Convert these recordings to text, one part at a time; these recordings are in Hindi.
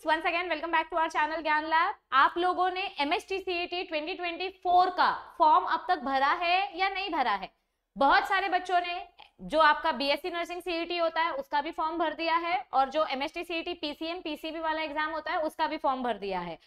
students once again welcome back to our channel Gyan lab आप लोगों ने M S T C T twenty twenty four का फॉर्म अब तक भरा है या नहीं भरा है बहुत सारे बच्चों ने जो आपका B S C nursing CET होता है उसका भी फॉर्म भर दिया है और जो M S T C MST CET PCM PCB वाला एग्जाम होता है उसका भी फॉर्म भर दिया है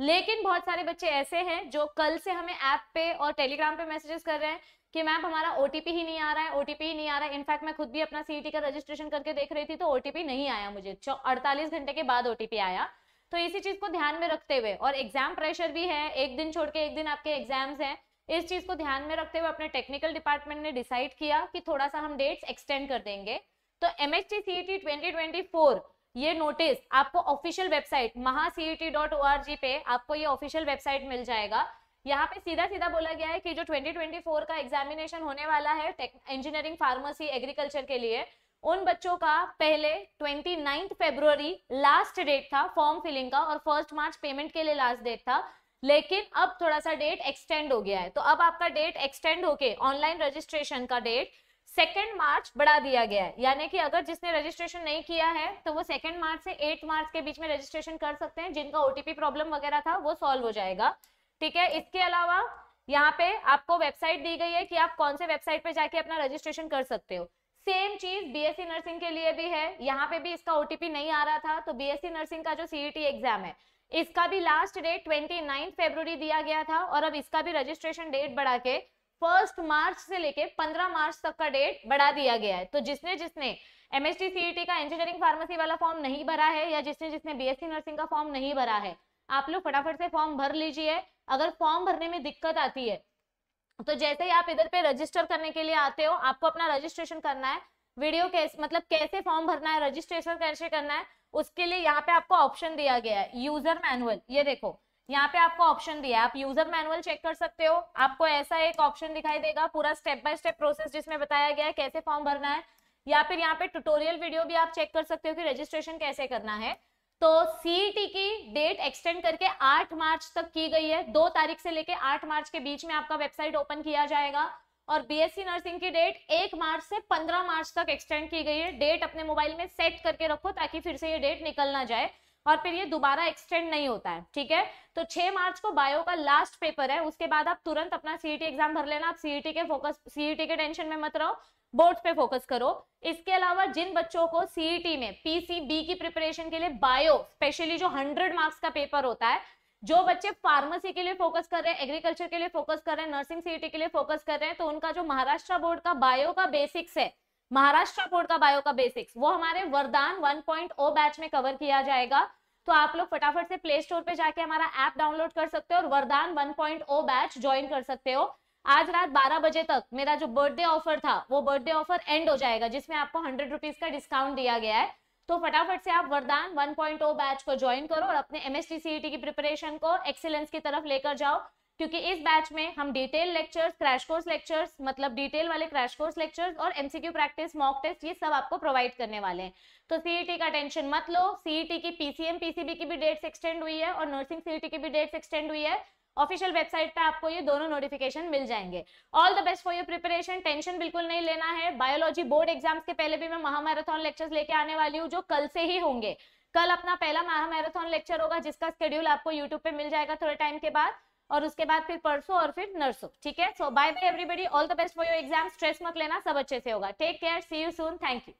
लेकिन बहुत सारे बच्चे ऐसे हैं जो कल से हमें ऐप पे और टेलीग्राम पे मैसेजेस कर रहे हैं कि मैम हमारा ओटीपी ही नहीं आ रहा है ओटीपी ही नहीं आ रहा है इनफैक्ट मैं खुद भी अपना सीईटी e का रजिस्ट्रेशन करके देख रही थी तो ओटीपी नहीं आया मुझे अड़तालीस घंटे के बाद ओटीपी आया तो इसी चीज को ध्यान में रखते हुए और एग्जाम प्रेशर भी है एक दिन छोड़ के एक दिन आपके एग्जाम्स हैं इस चीज को ध्यान में रखते हुए अपने टेक्निकल डिपार्टमेंट ने डिसाइड किया कि थोड़ा सा हम डेट्स एक्सटेंड कर देंगे तो M H T C T twenty twenty four ये नोटिस आपको ऑफिशियल वेबसाइट महा पे आपको ये ऑफिशियल वेबसाइट मिल जाएगा यहाँ पे सीधा सीधा बोला गया है कि जो 2024 का एग्जामिनेशन होने वाला है इंजीनियरिंग फार्मेसी एग्रीकल्चर के लिए उन बच्चों का पहले twenty ninth February last date था फॉर्म फिलिंग का और फर्स्ट मार्च पेमेंट के लिए लास्ट डेट था लेकिन अब थोड़ा सा डेट एक्सटेंड हो गया है तो अब आपका डेट एक्सटेंड होके ऑनलाइन रजिस्ट्रेशन का डेट सेकेंड मार्च बढ़ा दिया गया है यानी कि अगर जिसने रजिस्ट्रेशन नहीं किया है तो वो सेकेंड मार्च से एट मार्च के बीच में रजिस्ट्रेशन कर सकते हैं जिनका ओटीपी प्रॉब्लम वगैरह था वो सॉल्व हो जाएगा ठीक है इसके अलावा यहाँ पे आपको वेबसाइट दी गई है कि आप कौन से वेबसाइट पे जाके अपना रजिस्ट्रेशन कर सकते हो सेम चीज बीएससी नर्सिंग के लिए भी है यहाँ पे भी इसका ओटीपी नहीं आ रहा था तो बीएससी नर्सिंग का जो सीईटी एग्जाम e है इसका भी लास्ट डेट ट्वेंटी नाइन्थ दिया गया था और अब इसका भी रजिस्ट्रेशन डेट बढ़ा के फर्स्ट मार्च से लेके 15 मार्च तक का डेट बढ़ा दिया गया है तो जिसने जिसने एमएसटी सीईटी e का इंजीनियरिंग फार्मेसी वाला फॉर्म नहीं भरा है या जिसने जिसने बीएससी नर्सिंग का फॉर्म नहीं भरा है आप लोग फटाफट से फॉर्म भर लीजिए अगर फॉर्म भरने में दिक्कत आती है तो जैसे ही आप इधर पे रजिस्टर करने के लिए आते हो आपको अपना रजिस्ट्रेशन करना है वीडियो कैसे मतलब कैसे फॉर्म भरना है रजिस्ट्रेशन कैसे करना है उसके लिए यहाँ पे आपको ऑप्शन दिया गया है यूजर मैनुअल ये देखो यहाँ पे आपको ऑप्शन दिया आप यूजर मैनुअल चेक कर सकते हो आपको ऐसा एक ऑप्शन दिखाई देगा पूरा स्टेप बाय स्टेप प्रोसेस जिसमें बताया गया है कैसे फॉर्म भरना है या फिर यहाँ पे ट्यूटोरियल वीडियो भी आप चेक कर सकते हो कि रजिस्ट्रेशन कैसे करना है तो सीईटी e की डेट एक्सटेंड करके 8 मार्च तक की गई है दो तारीख से लेके 8 मार्च के बीच में आपका वेबसाइट ओपन किया जाएगा और बीएससी नर्सिंग की डेट 1 मार्च से 15 मार्च तक एक्सटेंड की गई है डेट अपने मोबाइल में सेट करके रखो ताकि फिर से ये डेट निकल ना जाए और फिर ये दोबारा एक्सटेंड नहीं होता है ठीक है तो 6 मार्च को बायो का लास्ट पेपर है उसके बाद आप तुरंत अपना सीईटी एग्जाम e भर लेना आप सीईटी e के फोकस सीईटी e के टेंशन में मत रहो बोर्ड पे फोकस करो इसके अलावा जिन बच्चों को सीईटी में पीसीबी की प्रिपरेशन के लिए बायो स्पेशली जो हंड्रेड मार्क्स का पेपर होता है जो बच्चे फार्मेसी के लिए फोकस कर रहे हैं एग्रीकल्चर के लिए फोकस कर रहे हैं नर्सिंग सीईटी के लिए फोकस कर रहे हैं तो उनका जो महाराष्ट्र बोर्ड का बायो का बेसिक्स है महाराष्ट्र बोर्ड का बायो का बेसिक्स वो हमारे वरदान 1.0 बैच में कवर किया जाएगा तो आप लोग फटाफट से प्ले स्टोर पे जाके हमारा ऐप डाउनलोड कर सकते हो और वरदान 1.0 बैच ज्वाइन कर सकते हो आज रात 12 बजे तक मेरा जो बर्थडे ऑफर था वो बर्थडे ऑफर एंड हो जाएगा जिसमें आपको हंड्रेड रुपीज का डिस्काउंट दिया गया है तो फटाफट से आप वरदान 1.0 बैच को ज्वाइन करो और अपने एमएसटी सीईटी e की प्रिपरेशन को एक्सीलेंस की तरफ लेकर जाओ क्योंकि इस बैच में हम detail lectures crash course lectures मतलब डिटेल वाले क्रैश कोर्स लेक्चर्स और एमसीक्यू प्रैक्टिस मॉक टेस्ट ये सब आपको प्रोवाइड करने वाले हैं तो सीईटी e का टेंशन मत लो सीईटी e की पीसीएम पीसीबी की भी डेट्स एक्सटेंड हुई है और नर्सिंग सीईटी e की भी डेट्स एक्सटेंड हुई है ऑफिशियल वेबसाइट पे आपको ये दोनों नोटिफिकेशन मिल जाएंगे all the best for your preparation tension बिल्कुल नहीं लेना है बायोलॉजी बोर्ड एग्जाम्स के पहले भी मैं महामैराथन लेक्चर्स लेके आने वाली हूँ जो कल से ही होंगे कल अपना पहला महामैराथन लेक्चर होगा जिसका स्केड्यूल आपको यूट्यूब पे मिल जाएगा थोड़े टाइम के बाद और उसके बाद फिर परसों और फिर नर्सो ठीक है so bye bye everybody all the best for your exam stress मत लेना सब अच्छे से होगा take care see you soon thank you